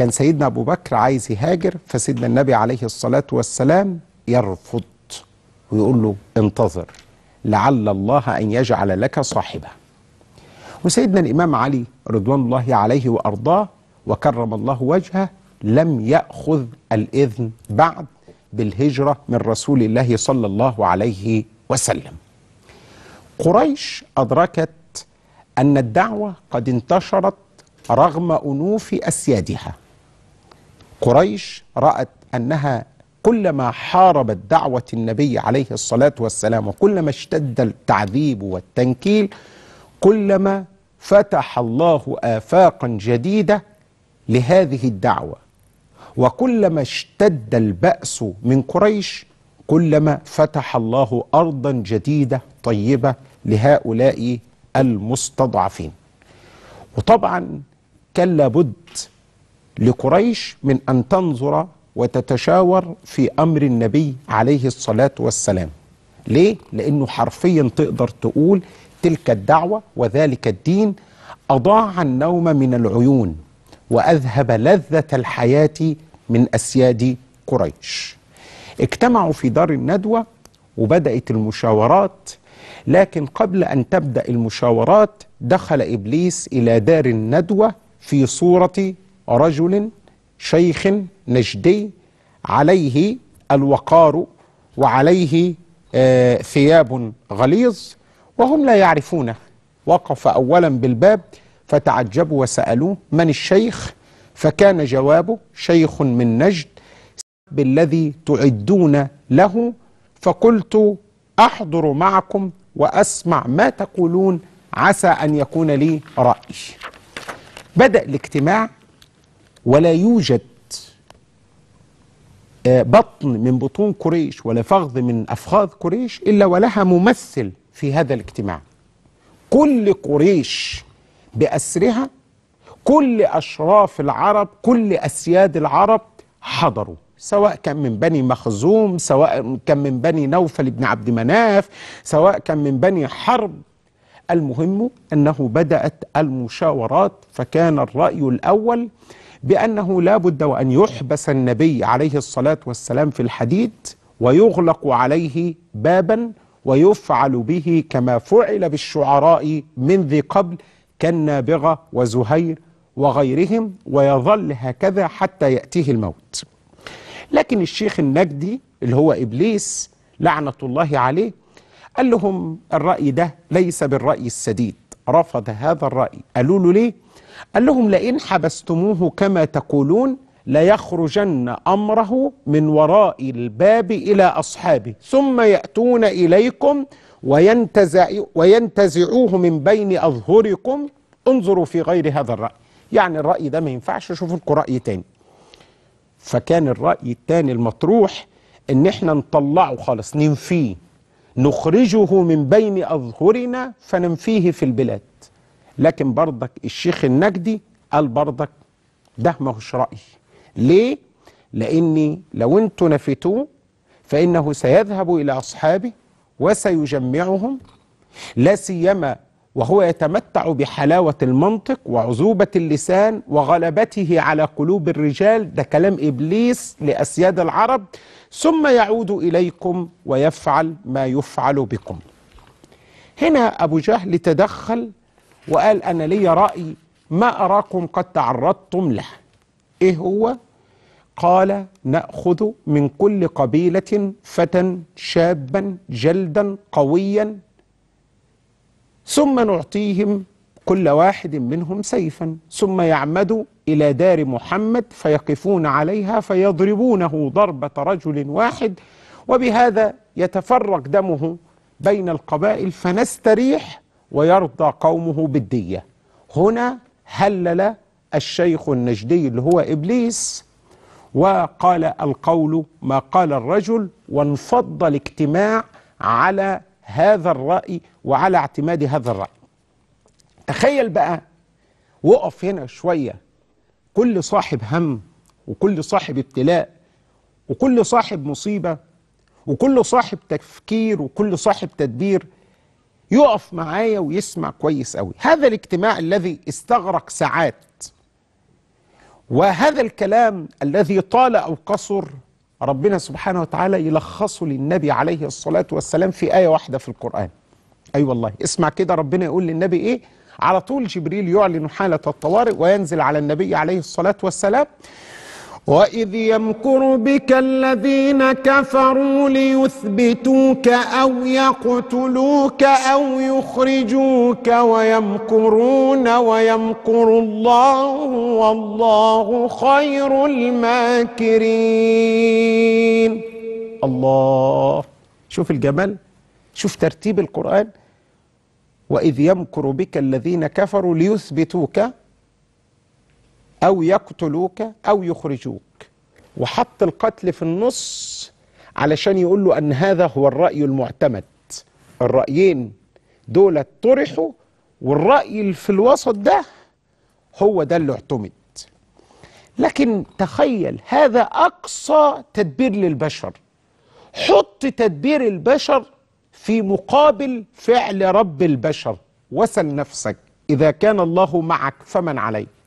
كان سيدنا أبو بكر عايز يهاجر فسيدنا النبي عليه الصلاة والسلام يرفض ويقول له انتظر لعل الله أن يجعل لك صاحبة وسيدنا الإمام علي رضوان الله عليه وأرضاه وكرم الله وجهه لم يأخذ الإذن بعد بالهجرة من رسول الله صلى الله عليه وسلم قريش أدركت أن الدعوة قد انتشرت رغم أنوف أسيادها قريش رأت أنها كلما حاربت دعوة النبي عليه الصلاة والسلام وكلما اشتد التعذيب والتنكيل كلما فتح الله آفاقا جديدة لهذه الدعوة وكلما اشتد البأس من قريش كلما فتح الله أرضا جديدة طيبة لهؤلاء المستضعفين وطبعا كان لابد لقريش من أن تنظر وتتشاور في أمر النبي عليه الصلاة والسلام ليه؟ لأنه حرفيا تقدر تقول تلك الدعوة وذلك الدين أضاع النوم من العيون وأذهب لذة الحياة من أسياد قريش اجتمعوا في دار الندوة وبدأت المشاورات لكن قبل أن تبدأ المشاورات دخل إبليس إلى دار الندوة في صورة رجل شيخ نجدي عليه الوقار وعليه آه، ثياب غليظ وهم لا يعرفونه وقف أولا بالباب فتعجبوا وسألوه من الشيخ فكان جوابه شيخ من نجد بالذي تعدون له فقلت أحضر معكم وأسمع ما تقولون عسى أن يكون لي رأي بدأ الاجتماع ولا يوجد آه، بطن من بطون قريش ولا فخذ من أفخاذ قريش إلا ولها ممثل في هذا الاجتماع كل قريش بأسرها كل أشراف العرب كل أسياد العرب حضروا سواء كان من بني مخزوم سواء كان من بني نوفل بن عبد مناف سواء كان من بني حرب المهم أنه بدأت المشاورات فكان الرأي الأول بأنه لا بد وأن يحبس النبي عليه الصلاة والسلام في الحديد ويغلق عليه بابا ويفعل به كما فعل بالشعراء من ذي قبل كالنابغة وزهير وغيرهم ويظل هكذا حتى يأتيه الموت لكن الشيخ النجدي اللي هو إبليس لعنة الله عليه قال لهم الرأي ده ليس بالرأي السديد رفض هذا الرأي قالوا له ليه قال لهم لئن حبستموه كما تقولون ليخرجن أمره من وراء الباب إلى أصحابه ثم يأتون إليكم وينتزع وينتزعوه من بين أظهركم انظروا في غير هذا الرأي يعني الرأي ده ما ينفعش شوفوا لكم رأي تاني فكان الرأي التاني المطروح ان احنا نطلعه خالص ننفيه نخرجه من بين أظهرنا فننفيه في البلاد لكن برضك الشيخ النجدي قال برضك ده ما هوش رأي ليه؟ لأني لو أنتوا نفيتوه فإنه سيذهب إلى أصحابه وسيجمعهم لا سيما وهو يتمتع بحلاوة المنطق وعذوبة اللسان وغلبته على قلوب الرجال ده كلام إبليس لأسياد العرب ثم يعود إليكم ويفعل ما يفعل بكم هنا أبو جهل تدخل وقال أنا لي رأي ما أراكم قد تعرضتم له إيه هو؟ قال نأخذ من كل قبيلة فتى شابا جلدا قويا ثم نعطيهم كل واحد منهم سيفا ثم يعمدوا إلى دار محمد فيقفون عليها فيضربونه ضربة رجل واحد وبهذا يتفرق دمه بين القبائل فنستريح ويرضى قومه بالدية هنا هلل الشيخ النجدي اللي هو إبليس وقال القول ما قال الرجل وانفض الاجتماع على هذا الرأي وعلى اعتماد هذا الرأي تخيل بقى وقف هنا شوية كل صاحب هم وكل صاحب ابتلاء وكل صاحب مصيبة وكل صاحب تفكير وكل صاحب تدبير يقف معايا ويسمع كويس قوي هذا الاجتماع الذي استغرق ساعات وهذا الكلام الذي طال أو قصر ربنا سبحانه وتعالى يلخصه للنبي عليه الصلاة والسلام في آية واحدة في القرآن أي أيوة والله اسمع كده ربنا يقول للنبي إيه على طول جبريل يعلن حالة الطوارئ وينزل على النبي عليه الصلاة والسلام وإذ يمكر بك الذين كفروا ليثبتوك أو يقتلوك أو يخرجوك ويمكرون ويمكر الله والله خير الماكرين الله شوف الجمال شوف ترتيب القرآن وإذ يمكر بك الذين كفروا ليثبتوك أو يقتلوك أو يخرجوك وحط القتل في النص علشان يقول له أن هذا هو الرأي المعتمد الرأيين دول طرحوا والرأي اللي في الوسط ده هو ده اللي اعتمد لكن تخيل هذا أقصى تدبير للبشر حط تدبير البشر في مقابل فعل رب البشر وسل نفسك إذا كان الله معك فمن عليك